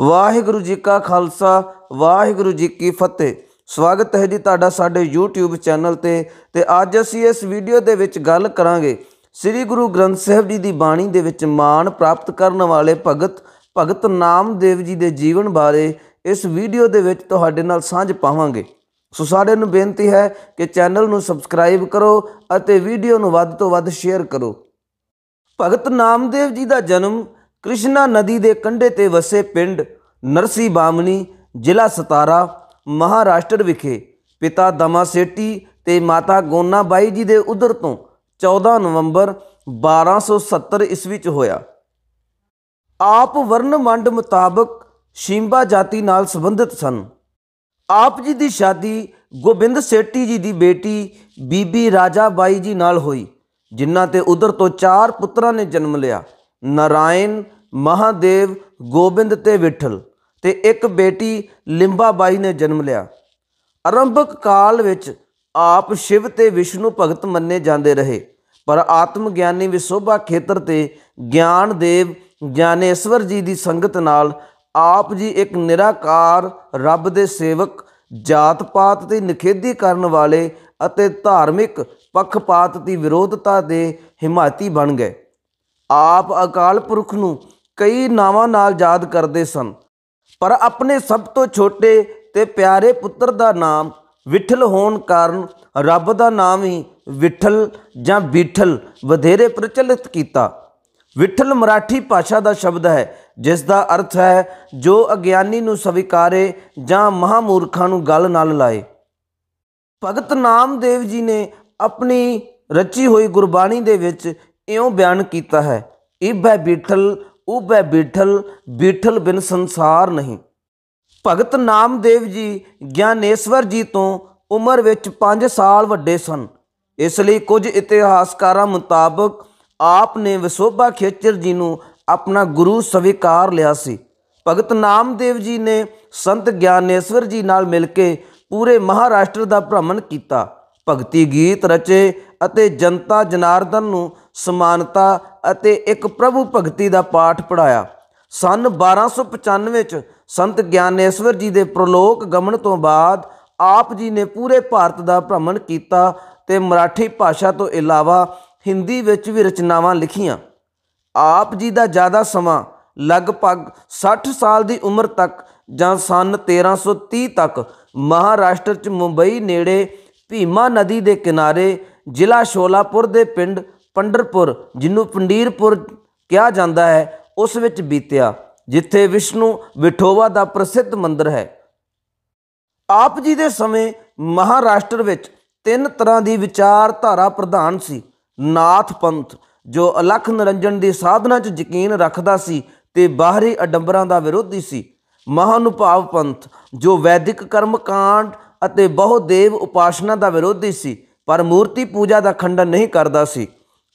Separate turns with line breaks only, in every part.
ਵਾਹਿਗੁਰੂ ਜੀ ਕਾ ਖਾਲਸਾ ਵਾਹਿਗੁਰੂ ਜੀ ਕੀ ਫਤਿਹ ਸਵਾਗਤ ਹੈ ਜੀ ਤੁਹਾਡਾ ਸਾਡੇ YouTube ਚੈਨਲ ਤੇ ਤੇ ਅੱਜ ਅਸੀਂ ਇਸ ਵੀਡੀਓ ਦੇ ਵਿੱਚ ਗੱਲ ਕਰਾਂਗੇ ਸ੍ਰੀ ਗੁਰੂ ਗ੍ਰੰਥ ਸਾਹਿਬ ਜੀ ਦੀ ਬਾਣੀ ਦੇ ਵਿੱਚ ਮਾਣ ਪ੍ਰਾਪਤ ਕਰਨ ਵਾਲੇ ਭਗਤ ਭਗਤ ਨਾਮਦੇਵ ਜੀ ਦੇ ਜੀਵਨ ਬਾਰੇ ਇਸ ਵੀਡੀਓ ਦੇ ਵਿੱਚ ਤੁਹਾਡੇ ਨਾਲ ਸਾਂਝ ਪਾਵਾਂਗੇ ਸੋ ਸਾਰਿਆਂ ਨੂੰ ਬੇਨਤੀ ਹੈ ਕਿ ਚੈਨਲ ਨੂੰ ਸਬਸਕ੍ਰਾਈਬ ਕਰੋ ਅਤੇ ਵੀਡੀਓ ਨੂੰ ਵੱਧ ਤੋਂ ਵੱਧ ਸ਼ੇਅਰ ਕਰੋ ਭਗਤ ਨਾਮਦੇਵ ਜੀ ਦਾ ਜਨਮ ਕ੍ਰਿਸ਼ਨਾ ਨਦੀ ਦੇ ਕੰਢੇ ਤੇ ਵਸੇ ਪਿੰਡ ਨਰਸੀ ਬਾਮਨੀ ਜ਼ਿਲ੍ਹਾ ਸਤਾਰਾ ਮਹਾਰਾਸ਼ਟਰ ਵਿਖੇ ਪਿਤਾ ਦਮਾ ਸੇਟੀ ਤੇ ਮਾਤਾ ਗੋਨਾ ਬਾਈ ਜੀ ਦੇ ਉਧਰ ਤੋਂ 14 ਨਵੰਬਰ 1270 ਈਸਵੀ ਚ ਹੋਇਆ ਆਪ ਵਰਨਮੰਡ ਮੁਤਾਬਕ ਸ਼ਿੰਬਾ ਜਾਤੀ ਨਾਲ ਸੰਬੰਧਿਤ ਸਨ ਆਪ ਜੀ ਦੀ ਸ਼ਾਦੀ ਗੋਬਿੰਦ ਸੇਟੀ ਜੀ ਦੀ ਬੇਟੀ ਬੀਬੀ ਰਾਜਾ ਬਾਈ ਜੀ ਨਾਲ ਹੋਈ ਜਿਨ੍ਹਾਂ ਤੇ ਉਧਰ ਤੋਂ ਚਾਰ ਪੁੱਤਰਾਂ ਨੇ ਜਨਮ ਲਿਆ ਨਾਰਾਇਣ ਮਹਾਦੇਵ ਗੋਬਿੰਦ ਤੇ ਵਿਠਲ ਤੇ ਇੱਕ ਬੇਟੀ ਲਿੰਬਾ ਬਾਈ ਨੇ ਜਨਮ ਲਿਆ ਆਰੰਭਕ ਕਾਲ ਵਿੱਚ ਆਪ ਸ਼ਿਵ ਤੇ ਵਿਸ਼ਨੂੰ ਭਗਤ ਮੰਨੇ ਜਾਂਦੇ ਰਹੇ ਪਰ ਆਤਮ ਗਿਆਨੀ ਵਿਸੋਭਾ ਖੇਤਰ ਤੇ ਗਿਆਨ ਦੇਵ ਗਿਆਨੇਸ਼ਵਰ ਜੀ ਦੀ ਸੰਗਤ ਨਾਲ ਆਪ ਜੀ ਇੱਕ ਨਿਰਾਕਾਰ ਰੱਬ ਦੇ ਸੇਵਕ ਜਾਤ ਪਾਤ ਤੇ ਨਿਖੇਧੀ ਕਰਨ ਵਾਲੇ ਅਤੇ ਧਾਰਮਿਕ ਪੱਖਪਾਤ ਦੀ ਵਿਰੋਧਤਾ ਦੇ ਹਿਮਾਇਤੀ ਬਣ ਗਏ ਆਪ ਅਕਾਲ ਪੁਰਖ ਨੂੰ ਕਈ ਨਾਵਾਂ ਨਾਲ ਯਾਦ ਕਰਦੇ ਸਨ ਪਰ ਆਪਣੇ ਸਭ ਤੋਂ ਛੋਟੇ ਤੇ ਪਿਆਰੇ ਪੁੱਤਰ ਦਾ ਨਾਮ ਵਿਠਲ ਹੋਣ ਕਾਰਨ ਰੱਬ ਦਾ ਨਾਮ ਹੀ ਵਿਠਲ ਜਾਂ ਬੀਠਲ ਵਧੇਰੇ ਪ੍ਰਚਲਿਤ ਕੀਤਾ ਵਿਠਲ ਮਰਾਠੀ ਭਾਸ਼ਾ ਦਾ ਸ਼ਬਦ ਹੈ ਜਿਸ ਦਾ ਅਰਥ ਹੈ ਜੋ ਅਗਿਆਨੀ ਨੂੰ ਸਵੀਕਾਰੇ ਜਾਂ ਮਹਾਮੂਰਖਾਂ ਨੂੰ ਗੱਲ ਨਾਲ ਲਾਏ ਭਗਤ ਨਾਮਦੇਵ ਜੀ ਨੇ ਆਪਣੀ ਰਚੀ ਹੋਈ ਗੁਰਬਾਣੀ ਦੇ ਵਿੱਚ ਇਉਂ ਬਿਆਨ ਕੀਤਾ ਹੈ ਇਬੈ ਬੀਠਲ ਉਬੈ ਬਿਠਲ ਬਿਠਲ ਬਿਨ ਸੰਸਾਰ ਨਹੀਂ ਭਗਤ ਨਾਮਦੇਵ ਜੀ ਗਿਆਨੇਸ਼ਵਰ ਜੀ ਤੋਂ ਉਮਰ ਵਿੱਚ 5 ਸਾਲ ਵੱਡੇ ਸਨ ਇਸ ਲਈ ਕੁਝ ਇਤਿਹਾਸਕਾਰਾਂ ਮੁਤਾਬਕ ਆਪ ਨੇ ਵਿਸੋਭਾ ਖੇਚਰ ਜੀ ਨੂੰ ਆਪਣਾ ਗੁਰੂ ਸਵੀਕਾਰ ਲਿਆ ਸੀ ਭਗਤ ਨਾਮਦੇਵ ਜੀ ਨੇ ਸੰਤ ਗਿਆਨੇਸ਼ਵਰ ਜੀ ਨਾਲ ਮਿਲ ਕੇ ਪੂਰੇ ਮਹਾਰਾਸ਼ਟਰ ਦਾ ਭ੍ਰਮਣ ਕੀਤਾ ਭਗਤੀ ਗੀਤ ਰਚੇ ਅਤੇ ਜਨਤਾ ਜਨਾਰਦਨ ਨੂੰ ਸਮਾਨਤਾ ਅਤੇ ਇੱਕ ਪ੍ਰਭੂ ਭਗਤੀ ਦਾ ਪਾਠ ਪੜਾਇਆ ਸਨ 1295 ਵਿੱਚ ਸੰਤ ਗਿਆਨੇਸ਼ਵਰ ਜੀ ਦੇ ਪ੍ਰਲੋਕ ਗਮਨ ਤੋਂ ਬਾਅਦ ਆਪ ਜੀ ਨੇ ਪੂਰੇ ਭਾਰਤ ਦਾ ਭ੍ਰਮਣ ਕੀਤਾ ਤੇ ਮਰਾਠੀ ਭਾਸ਼ਾ ਤੋਂ ਇਲਾਵਾ ਹਿੰਦੀ ਵਿੱਚ ਵੀ ਰਚਨਾਵਾਂ ਲਿਖੀਆਂ ਆਪ ਜੀ ਦਾ ਜ਼ਿਆਦਾ ਸਮਾਂ ਲਗਭਗ 60 ਸਾਲ ਦੀ ਉਮਰ ਤੱਕ ਜਾਂ ਸਨ 1330 ਤੱਕ ਮਹਾਰਾਸ਼ਟਰ ਚ ਮੁੰਬਈ ਨੇੜੇ ਭੀਮਾ ਨਦੀ ਦੇ ਕਿਨਾਰੇ ਜ਼ਿਲ੍ਹਾ ਸ਼ੋਲਾਪੁਰ ਦੇ ਪਿੰਡ ਪੰਡਰਪੁਰ ਜਿਹਨੂੰ ਪੰਡੀਰਪੁਰ ਕਿਹਾ ਜਾਂਦਾ ਹੈ ਉਸ ਵਿੱਚ ਬੀਤਿਆ ਜਿੱਥੇ ਵਿਸ਼ਨੂੰ ਵਿਠੋਵਾ ਦਾ ਪ੍ਰਸਿੱਧ ਮੰਦਿਰ ਹੈ ਆਪ ਜੀ ਦੇ ਸਮੇਂ ਮਹਾਰਾਸ਼ਟਰ ਵਿੱਚ ਤਿੰਨ ਤਰ੍ਹਾਂ ਦੀ ਵਿਚਾਰਧਾਰਾ ਪ੍ਰਧਾਨ ਸੀ ਨਾਥ ਪੰਥ ਜੋ ਅਲਖ ਨਰੰਜਨ ਦੀ ਸਾਧਨਾ 'ਚ ਯਕੀਨ ਰੱਖਦਾ ਸੀ ਤੇ ਬਾਹਰੀ ਅਡੰਬਰਾਂ ਦਾ ਵਿਰੋਧੀ ਸੀ ਮਹਾਨੁਭਾਵ ਪੰਥ ਜੋ ਵੈਦਿਕ ਕਰਮ ਕਾਂਡ ਅਤੇ ਬਹੁਦੇਵ ਉਪਾਸ਼ਨਾ ਦਾ ਵਿਰੋਧੀ ਸੀ ਪਰ ਮੂਰਤੀ ਪੂਜਾ ਦਾ ਖੰਡਨ ਨਹੀਂ ਕਰਦਾ ਸੀ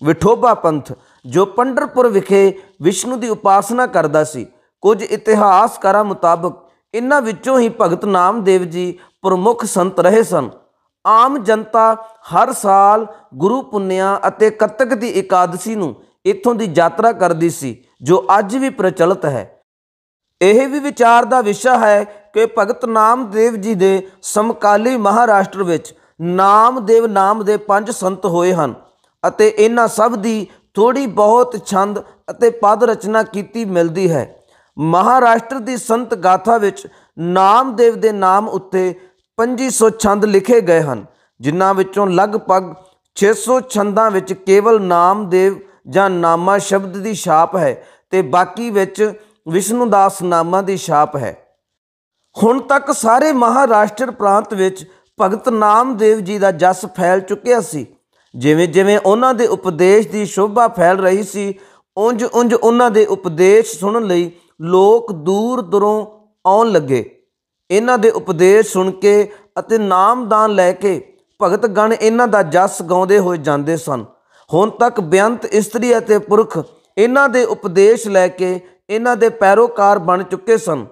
ਵਿਠੋਬਾ ਪੰਥ ਜੋ ਪੰਡਰਪੁਰ ਵਿਖੇ ਵਿਸ਼ਨੂੰ ਦੀ ਉਪਾਸਨਾ ਕਰਦਾ ਸੀ ਕੁਝ ਇਤਿਹਾਸਕਾਰਾਂ ਮੁਤਾਬਕ ਇਨ੍ਹਾਂ ਵਿੱਚੋਂ ਹੀ ਭਗਤ ਨਾਮਦੇਵ ਜੀ ਪ੍ਰਮੁੱਖ ਸੰਤ ਰਹੇ ਸਨ ਆਮ ਜਨਤਾ ਹਰ ਸਾਲ ਗੁਰੂ ਪੁੰਨਿਆ ਅਤੇ ਕੱਤਕ ਦੀ ਇਕਾਦਸ਼ੀ ਨੂੰ ਇੱਥੋਂ ਦੀ ਯਾਤਰਾ ਕਰਦੀ ਸੀ ਜੋ ਅੱਜ ਵੀ ਪ੍ਰਚਲਿਤ ਹੈ ਇਹ ਵੀ ਵਿਚਾਰ ਦਾ ਵਿਸ਼ਾ ਹੈ ਕਿ ਭਗਤ ਨਾਮਦੇਵ ਜੀ ਦੇ ਸਮਕਾਲੀ ਮਹਾਰਾਸ਼ਟਰ ਵਿੱਚ ਨਾਮਦੇਵ ਨਾਮ ਦੇ ਪੰਜ ਸੰਤ ਹੋਏ ਹਨ ਅਤੇ ਇਹਨਾਂ ਸਭ ਦੀ ਥੋੜੀ ਬਹੁਤ ਛੰਦ ਅਤੇ ਪਦ ਰਚਨਾ ਕੀਤੀ ਮਿਲਦੀ ਹੈ ਮਹਾਰਾਸ਼ਟਰ ਦੀ ਸੰਤ ਗਾਥਾ ਵਿੱਚ ਨਾਮਦੇਵ ਦੇ ਨਾਮ ਉੱਤੇ 2500 ਛੰਦ ਲਿਖੇ ਗਏ ਹਨ ਜਿਨ੍ਹਾਂ ਵਿੱਚੋਂ ਲਗਭਗ 600 ਛੰਦਾਂ ਵਿੱਚ ਕੇਵਲ ਨਾਮਦੇਵ ਜਾਂ ਨਾਮਾ ਸ਼ਬਦ ਦੀ ਛਾਪ ਹੈ ਤੇ ਬਾਕੀ ਵਿੱਚ ਵਿਸ਼ਨੂਦਾਸ ਨਾਮਾ ਦੀ ਛਾਪ ਹੈ ਹੁਣ ਤੱਕ ਸਾਰੇ ਮਹਾਰਾਸ਼ਟਰ ਪ੍ਰਾਂਤ ਵਿੱਚ ਭਗਤ ਨਾਮਦੇਵ ਜੀ ਦਾ ਜਸ ਫੈਲ ਚੁੱਕਿਆ ਸੀ ਜਿਵੇਂ ਜਿਵੇਂ ਉਹਨਾਂ ਦੇ ਉਪਦੇਸ਼ ਦੀ ਸ਼ੋਭਾ ਫੈਲ ਰਹੀ ਸੀ ਉੰਜ ਉੰਜ ਉਹਨਾਂ ਦੇ ਉਪਦੇਸ਼ ਸੁਣਨ ਲਈ ਲੋਕ ਦੂਰ ਦੂਰੋਂ ਆਉਣ ਲੱਗੇ ਇਹਨਾਂ ਦੇ ਉਪਦੇਸ਼ ਸੁਣ ਕੇ ਅਤੇ ਨਾਮਦਾਨ ਲੈ ਕੇ ਭਗਤ ਗਣ ਇਹਨਾਂ ਦਾ ਜਸ ਗਾਉਂਦੇ ਹੋਏ ਜਾਂਦੇ ਸਨ ਹੁਣ ਤੱਕ ਬਿਆੰਤ ਇਸਤਰੀ ਅਤੇ ਪੁਰਖ ਇਹਨਾਂ ਦੇ ਉਪਦੇਸ਼ ਲੈ ਕੇ ਇਹਨਾਂ ਦੇ ਪੈਰੋਕਾਰ ਬਣ ਚੁੱਕੇ ਸਨ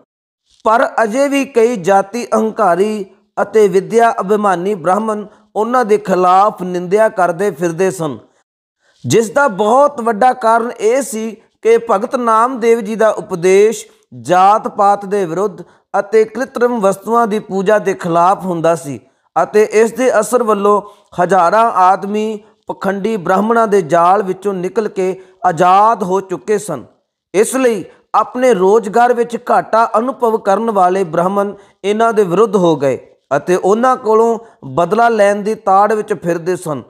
ਪਰ ਅਜੇ ਵੀ ਕਈ ਜਾਤੀ ਅਹੰਕਾਰੀ ਅਤੇ ਵਿਦਿਆ ਅਭਿਮਾਨੀ ਬ੍ਰਾਹਮਣ ਉਹਨਾਂ ਦੇ ਖਿਲਾਫ ਨਿੰਦਿਆ ਕਰਦੇ ਫਿਰਦੇ ਸਨ ਜਿਸ ਦਾ ਬਹੁਤ ਵੱਡਾ ਕਾਰਨ ਇਹ ਸੀ ਕਿ ਭਗਤ ਨਾਮਦੇਵ ਜੀ ਦਾ ਉਪਦੇਸ਼ ਜਾਤ ਪਾਤ ਦੇ ਵਿਰੁੱਧ ਅਤੇ ਕ੍ਰਿਤਰਮ ਵਸਤੂਆਂ ਦੀ ਪੂਜਾ ਦੇ ਖਿਲਾਫ ਹੁੰਦਾ ਸੀ ਅਤੇ ਇਸ ਦੇ ਅਸਰ ਵੱਲੋਂ ਹਜ਼ਾਰਾਂ ਆਦਮੀ ਪਖੰਡੀ ਬ੍ਰਾਹਮਣਾਂ ਦੇ ਜਾਲ ਵਿੱਚੋਂ ਨਿਕਲ ਕੇ ਆਜ਼ਾਦ ਹੋ ਚੁੱਕੇ ਸਨ ਇਸ ਲਈ ਆਪਣੇ ਰੋਜ਼ਗਾਰ ਵਿੱਚ ਘਾਟਾ ਅਨੁਭਵ ਕਰਨ ਵਾਲੇ ਬ੍ਰਾਹਮਣ ਇਹਨਾਂ ਦੇ ਵਿਰੁੱਧ ਹੋ ਗਏ ਅਤੇ ਉਹਨਾਂ ਕੋਲੋਂ ਬਦਲਾ ਲੈਣ ਦੀ ਤਾੜ ਵਿੱਚ ਫਿਰਦੇ ਸਨ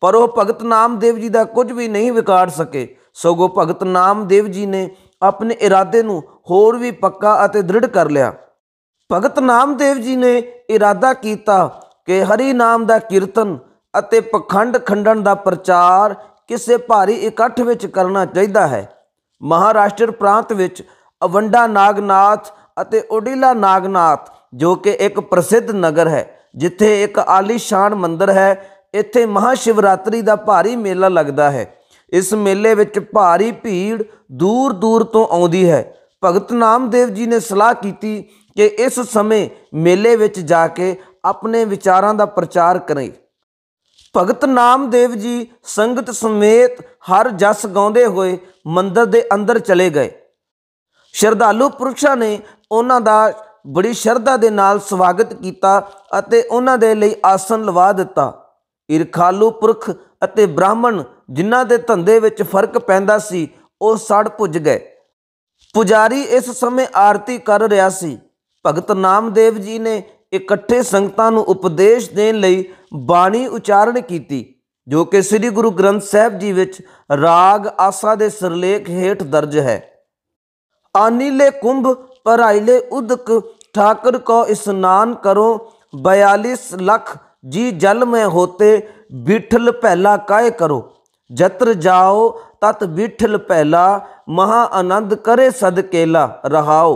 ਪਰ ਉਹ ਭਗਤ ਨਾਮਦੇਵ ਜੀ ਦਾ ਕੁਝ ਵੀ ਨਹੀਂ ਵਿਗਾੜ ਸਕੇ ਸਗੋਂ ਭਗਤ ਨਾਮਦੇਵ ਜੀ ਨੇ ਆਪਣੇ ਇਰਾਦੇ ਨੂੰ ਹੋਰ ਵੀ ਪੱਕਾ ਅਤੇ ਦ੍ਰਿੜ ਕਰ ਲਿਆ ਭਗਤ ਨਾਮਦੇਵ ਜੀ ਨੇ ਇਰਾਦਾ ਕੀਤਾ ਕਿ ਹਰੀ ਨਾਮ ਦਾ ਕੀਰਤਨ ਅਤੇ ਪਖੰਡ ਖੰਡਨ ਦਾ ਪ੍ਰਚਾਰ ਕਿਸੇ ਭਾਰੀ ਇਕੱਠ ਵਿੱਚ ਕਰਨਾ ਚਾਹੀਦਾ ਹੈ ਮਹਾਰਾਸ਼ਟਰ ਪ੍ਰਾਂਤ ਵਿੱਚ ਅਵੰਡਾ ਨਾਗਨਾਥ ਅਤੇ ਓਡੀਲਾ ਨਾਗਨਾਥ ਜੋ ਕਿ ਇੱਕ ਪ੍ਰਸਿੱਧ ਨਗਰ ਹੈ ਜਿੱਥੇ ਇੱਕ ਆਲੀਸ਼ਾਨ ਮੰਦਿਰ ਹੈ ਇੱਥੇ ਮਹਾਸ਼ਿਵਰਾਤਰੀ ਦਾ ਭਾਰੀ ਮੇਲਾ ਲੱਗਦਾ ਹੈ ਇਸ ਮੇਲੇ ਵਿੱਚ ਭਾਰੀ ਭੀੜ ਦੂਰ ਦੂਰ ਤੋਂ ਆਉਂਦੀ ਹੈ ਭਗਤ ਨਾਮਦੇਵ ਜੀ ਨੇ ਸਲਾਹ ਕੀਤੀ ਕਿ ਇਸ ਸਮੇਂ ਮੇਲੇ ਵਿੱਚ ਜਾ ਕੇ ਆਪਣੇ ਵਿਚਾਰਾਂ ਦਾ ਪ੍ਰਚਾਰ ਕਰੇ ਭਗਤ ਨਾਮਦੇਵ ਜੀ ਸੰਗਤ ਸਮੇਤ ਹਰ ਜਸ ਗਾਉਂਦੇ ਹੋਏ ਮੰਦਿਰ ਦੇ ਅੰਦਰ ਚਲੇ ਗਏ ਸ਼ਰਧਾਲੂ ਪੁਰਸ਼ਾਂ ਨੇ ਉਹਨਾਂ ਦਾ ਬੜੀ ਸ਼ਰਧਾ ਦੇ ਨਾਲ ਸਵਾਗਤ ਕੀਤਾ ਅਤੇ ਉਹਨਾਂ ਦੇ ਲਈ ਆਸਨ ਲਵਾ ਦਿੱਤਾ ਇਰਖਾਲੂ ਪੁਰਖ ਅਤੇ ਬ੍ਰਾਹਮਣ ਜਿਨ੍ਹਾਂ ਦੇ ਧੰਦੇ ਵਿੱਚ ਫਰਕ ਪੈਂਦਾ ਸੀ ਉਹ ਸੜ ਪੁੱਜ ਗਏ ਪੁਜਾਰੀ ਇਸ ਸਮੇਂ ਆਰਤੀ ਕਰ ਰਿਹਾ ਸੀ ਭਗਤ ਨਾਮਦੇਵ ਜੀ ਨੇ ਇਕੱਠੇ ਸੰਗਤਾਂ ਨੂੰ ਉਪਦੇਸ਼ ਦੇਣ ਲਈ ਬਾਣੀ ਉਚਾਰਨ ਕੀਤੀ ਜੋ ਕਿ ਸ੍ਰੀ ਗੁਰੂ ਗ੍ਰੰਥ ਸਾਹਿਬ ਜੀ ਵਿੱਚ ਰਾਗ ਆਸਾ ਦੇ ਸਿਰਲੇਖ ਹੇਠ ਦਰਜ ਹੈ ਆਨੀਲੇ ਕੁੰਭ ਪਰਾਇਲੇ ਉਦਕ ठाकुर को स्नान करो बयालीस लख जी जल में होते बिठल पहला काय करो जत्र जाओ तत बिठल पहला महाआनंद करे सदकेला रहाओ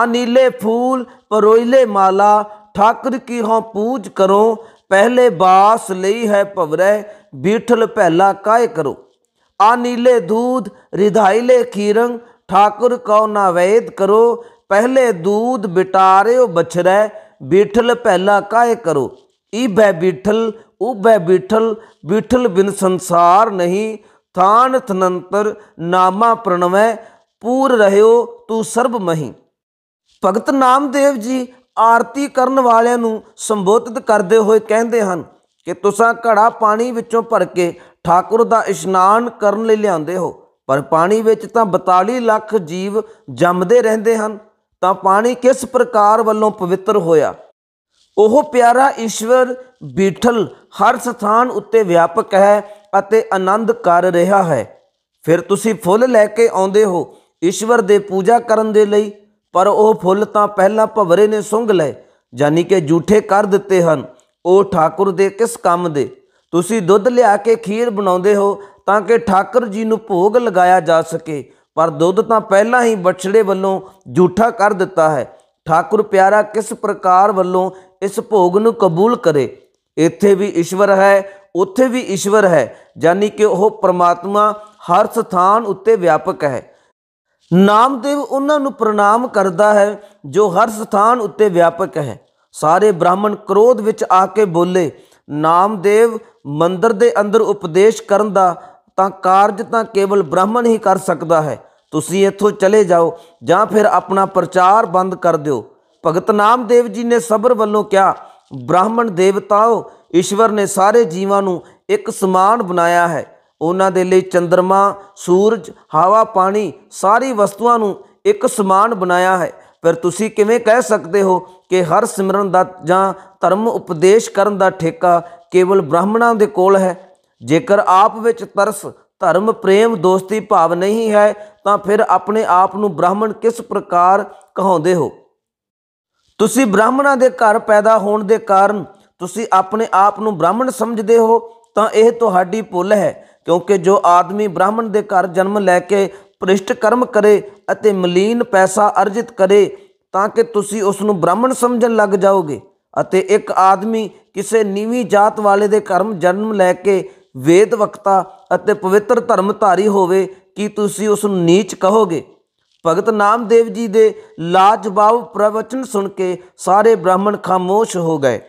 आनीले फूल परोइले माला ठाकुर की हों पूज करो पहले बास लई है पवरे बिठल पहला काय करो आनीले दूध रिधाइले खीरंग ठाकुर को नावेद करो ਪਹਿਲੇ ਦੂਧ ਬਿਟਾਰਿਓ ਬਛਰੈ ਬੀਠਲ ਪਹਿਲਾ ਕਾਏ ਕਰੋ ਈ ਬੈ ਬੀਠਲ ਉਹ ਬੈ ਬੀਠਲ ਬੀਠਲ ਬਿਨ ਸੰਸਾਰ ਨਹੀਂ ਥਾਨ ਤਨੰਤਰ ਨਾਮਾ ਪ੍ਰਣਵੈ ਪੂਰ ਰਹਿਓ ਤੂੰ ਸਰਬ ਮਹੀ ਭਗਤ ਨਾਮਦੇਵ ਜੀ ਆਰਤੀ ਕਰਨ ਵਾਲਿਆਂ ਨੂੰ ਸੰਬੋਧਿਤ ਕਰਦੇ ਹੋਏ ਕਹਿੰਦੇ ਹਨ ਕਿ ਤੁਸੀਂ ਘੜਾ ਪਾਣੀ ਵਿੱਚੋਂ ਭਰ ਕੇ ਠਾਕੁਰ ਦਾ ਇਸ਼ਨਾਨ ਕਰਨ ਲਈ ਲਿਆਉਂਦੇ ਹੋ ਪਰ ਪਾਣੀ ਵਿੱਚ ਤਾਂ 42 ਲੱਖ ਜੀਵ ਜੰਮਦੇ ਰਹਿੰਦੇ ਹਨ ਤਾਂ ਪਾਣੀ ਕਿਸ ਪ੍ਰਕਾਰ ਵੱਲੋਂ ਪਵਿੱਤਰ ਹੋਇਆ ਉਹ ਪਿਆਰਾ ਈਸ਼ਵਰ ਬੀਠਲ ਹਰ ਸਥਾਨ ਉੱਤੇ ਵਿਆਪਕ ਹੈ ਅਤੇ ਆਨੰਦ ਕਰ ਰਿਹਾ ਹੈ ਫਿਰ ਤੁਸੀਂ ਫੁੱਲ ਲੈ ਕੇ ਆਉਂਦੇ ਹੋ ਈਸ਼ਵਰ ਦੇ ਪੂਜਾ ਕਰਨ ਦੇ ਲਈ ਪਰ ਉਹ ਫੁੱਲ ਤਾਂ ਪਹਿਲਾਂ ਭਵਰੇ ਨੇ ਸੁੰਘ ਲਏ ਜਾਨੀ ਕਿ ਝੂਠੇ ਕਰ ਦਿੱਤੇ ਹਨ ਉਹ ਠਾਕੁਰ ਦੇ ਕਿਸ ਕੰਮ ਦੇ ਤੁਸੀਂ ਦੁੱਧ ਲਿਆ ਕੇ ਖੀਰ ਬਣਾਉਂਦੇ ਹੋ ਤਾਂ ਕਿ ਠਾਕੁਰ ਜੀ ਨੂੰ ਭੋਗ ਲਗਾਇਆ ਜਾ ਸਕੇ ਪਰ ਦੁੱਧ ਤਾਂ ਪਹਿਲਾਂ ਹੀ ਬਛੜੇ ਵੱਲੋਂ ਝੂਠਾ ਕਰ ਦਿੱਤਾ ਹੈ ਠਾਕੁਰ ਪਿਆਰਾ ਕਿਸ ਪ੍ਰਕਾਰ ਵੱਲੋਂ ਇਸ ਭੋਗ ਨੂੰ ਕਬੂਲ ਕਰੇ ਇੱਥੇ ਵੀ ਈਸ਼ਵਰ ਹੈ ਉੱਥੇ ਵੀ ਈਸ਼ਵਰ ਹੈ ਯਾਨੀ ਕਿ ਉਹ ਪ੍ਰਮਾਤਮਾ ਹਰ ਸਥਾਨ ਉੱਤੇ ਵਿਆਪਕ ਹੈ ਨਾਮਦੇਵ ਉਹਨਾਂ ਨੂੰ ਪ੍ਰਣਾਮ ਕਰਦਾ ਹੈ ਜੋ ਹਰ ਸਥਾਨ ਉੱਤੇ ਵਿਆਪਕ ਹੈ ਸਾਰੇ ਬ੍ਰਾਹਮਣ ਕ੍ਰੋਧ ਵਿੱਚ ਆ ਕੇ ਬੋਲੇ ਨਾਮਦੇਵ ਮੰਦਰ ਦੇ ਅੰਦਰ ਉਪਦੇਸ਼ ਕਰਨ ਦਾ ਤਾਂ ਕਾਰਜ ਤਾਂ ਕੇਵਲ ਬ੍ਰਾਹਮਣ ਹੀ ਕਰ ਸਕਦਾ ਹੈ ਤੁਸੀਂ ਇੱਥੋਂ ਚਲੇ ਜਾਓ ਜਾਂ ਫਿਰ ਆਪਣਾ ਪ੍ਰਚਾਰ ਬੰਦ ਕਰ ਦਿਓ ਭਗਤ ਨਾਮਦੇਵ ਜੀ ਨੇ ਸਬਰ ਵੱਲੋਂ ਕਿਹਾ ਬ੍ਰਾਹਮਣ ਦੇਵਤਾਓ ਈਸ਼ਵਰ ਨੇ ਸਾਰੇ ਜੀਵਾਂ ਨੂੰ ਇੱਕ ਸਮਾਨ ਬਣਾਇਆ ਹੈ ਉਹਨਾਂ ਦੇ ਲਈ ਚੰ드ਰਮਾ ਸੂਰਜ ਹਵਾ ਪਾਣੀ ਸਾਰੀ ਵਸਤੂਆਂ ਨੂੰ ਇੱਕ ਸਮਾਨ ਬਣਾਇਆ ਹੈ ਫਿਰ ਤੁਸੀਂ ਕਿਵੇਂ ਕਹਿ ਸਕਦੇ ਹੋ ਕਿ ਹਰ ਸਿਮਰਨ ਦਾ ਜਾਂ ਧਰਮ ਉਪਦੇਸ਼ ਕਰਨ ਦਾ ਠੇਕਾ ਕੇਵਲ ਬ੍ਰਾਹਮਣਾਂ ਦੇ ਕੋਲ ਹੈ ਜੇਕਰ ਆਪ ਵਿੱਚ ਤਰਸ ਧਰਮ ਪ੍ਰੇਮ ਦੋਸਤੀ ਭਾਵ ਨਹੀਂ ਹੈ ਤਾਂ ਫਿਰ ਆਪਣੇ ਆਪ ਨੂੰ ਬ੍ਰਾਹਮਣ ਕਿਸ ਪ੍ਰਕਾਰ ਕਹਾਉਂਦੇ ਹੋ ਤੁਸੀਂ ਬ੍ਰਾਹਮਣਾਂ ਦੇ ਘਰ ਪੈਦਾ ਹੋਣ ਦੇ ਕਾਰਨ ਤੁਸੀਂ ਆਪਣੇ ਆਪ ਨੂੰ ਬ੍ਰਾਹਮਣ ਸਮਝਦੇ ਹੋ ਤਾਂ ਇਹ ਤੁਹਾਡੀ ਭੁੱਲ ਹੈ ਕਿਉਂਕਿ ਜੋ ਆਦਮੀ ਬ੍ਰਾਹਮਣ ਦੇ ਘਰ ਜਨਮ ਲੈ ਕੇ ਪ੍ਰਿਸ਼ਟ ਕਰਮ ਕਰੇ ਅਤੇ ਮਲੀਨ ਪੈਸਾ ਅਰਜਿਤ ਕਰੇ ਤਾਂ ਕਿ ਤੁਸੀਂ ਉਸ ਨੂੰ ਬ੍ਰਾਹਮਣ ਸਮਝਣ ਲੱਗ ਜਾਓਗੇ ਅਤੇ ਇੱਕ ਆਦਮੀ ਕਿਸੇ ਨੀਵੀਂ ਜਾਤ ਵਾਲੇ ਦੇ ਕਰਮ ਜਨਮ ਲੈ ਕੇ ਵੇਦ ਵਕਤਾ ਅਤੇ ਪਵਿੱਤਰ ਧਰਮ ਧਾਰੀ ਹੋਵੇ ਕੀ ਤੁਸੀਂ ਉਸ ਨੂੰ ਨੀਚ ਕਹੋਗੇ ਭਗਤ ਨਾਮਦੇਵ ਜੀ ਦੇ ਲਾਜਵਾਬ ਪ੍ਰਵਚਨ ਸੁਣ ਕੇ ਸਾਰੇ ਬ੍ਰਾਹਮਣ ਖਾਮੋਸ਼ ਹੋ ਗਏ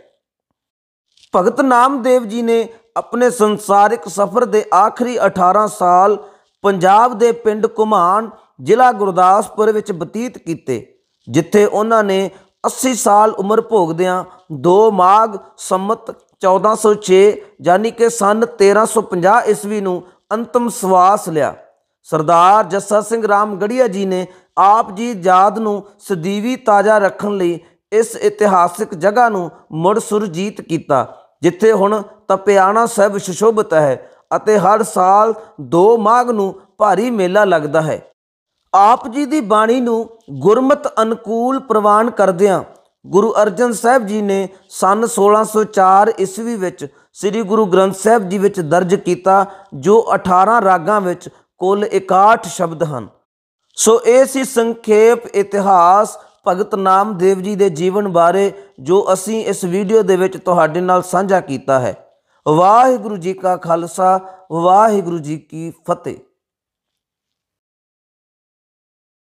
ਭਗਤ ਨਾਮਦੇਵ ਜੀ ਨੇ ਆਪਣੇ ਸੰਸਾਰਿਕ ਸਫ਼ਰ ਦੇ ਆਖਰੀ 18 ਸਾਲ ਪੰਜਾਬ ਦੇ ਪਿੰਡ ਕੁਮਾਨ ਜ਼ਿਲ੍ਹਾ ਗੁਰਦਾਸਪੁਰ ਵਿੱਚ ਬਤੀਤ ਕੀਤੇ ਜਿੱਥੇ ਉਹਨਾਂ ਨੇ 80 ਸਾਲ ਉਮਰ ਭੋਗਦਿਆਂ 2 ਮਾਘ ਸੰਮਤ 1406 ਯਾਨੀ ਕਿ ਸਨ 1350 ਈਸਵੀ ਨੂੰ ਅੰਤਮ ਸਵਾਸ ਲਿਆ ਸਰਦਾਰ ਜੱਸਾ ਸਿੰਘ ਰਾਮ ਗੜੀਆ ਜੀ ਨੇ ਆਪ ਜੀ ਯਾਦ ਨੂੰ ਸਦੀਵੀ ਤਾਜ਼ਾ ਰੱਖਣ ਲਈ ਇਸ ਇਤਿਹਾਸਿਕ ਜਗ੍ਹਾ ਨੂੰ ਮੁੜ ਸੁਰਜੀਤ ਕੀਤਾ ਜਿੱਥੇ ਹੁਣ ਤਪਿਆਣਾ ਸਾਹਿਬ ਸ਼ਸ਼ੋਭਤ ਹੈ ਅਤੇ ਹਰ ਸਾਲ 2 ਮਾਘ ਨੂੰ ਭਾਰੀ ਮੇਲਾ ਲੱਗਦਾ ਹੈ ਆਪ ਜੀ ਦੀ ਬਾਣੀ ਨੂੰ ਗੁਰਮਤ ਅਨੁਕੂਲ ਪ੍ਰਵਾਨ ਕਰਦਿਆਂ ਗੁਰੂ ਅਰਜਨ ਸਾਹਿਬ ਜੀ ਨੇ ਸਨ 1604 ਈਸਵੀ ਵਿੱਚ ਸ੍ਰੀ ਗੁਰੂ ਗ੍ਰੰਥ ਸਾਹਿਬ ਜੀ ਵਿੱਚ ਦਰਜ ਕੀਤਾ ਜੋ 18 ਰਾਗਾਂ ਵਿੱਚ ਕੁੱਲ 61 ਸ਼ਬਦ ਹਨ ਸੋ ਇਹ ਸੀ ਸੰਖੇਪ ਇਤਿਹਾਸ ਭਗਤ ਨਾਮਦੇਵ ਜੀ ਦੇ ਜੀਵਨ ਬਾਰੇ ਜੋ ਅਸੀਂ ਇਸ ਵੀਡੀਓ ਦੇ ਵਿੱਚ ਤੁਹਾਡੇ ਨਾਲ ਸਾਂਝਾ ਕੀਤਾ ਹੈ ਵਾਹਿਗੁਰੂ ਜੀ ਕਾ ਖਾਲਸਾ ਵਾਹਿਗੁਰੂ ਜੀ ਕੀ ਫਤਿਹ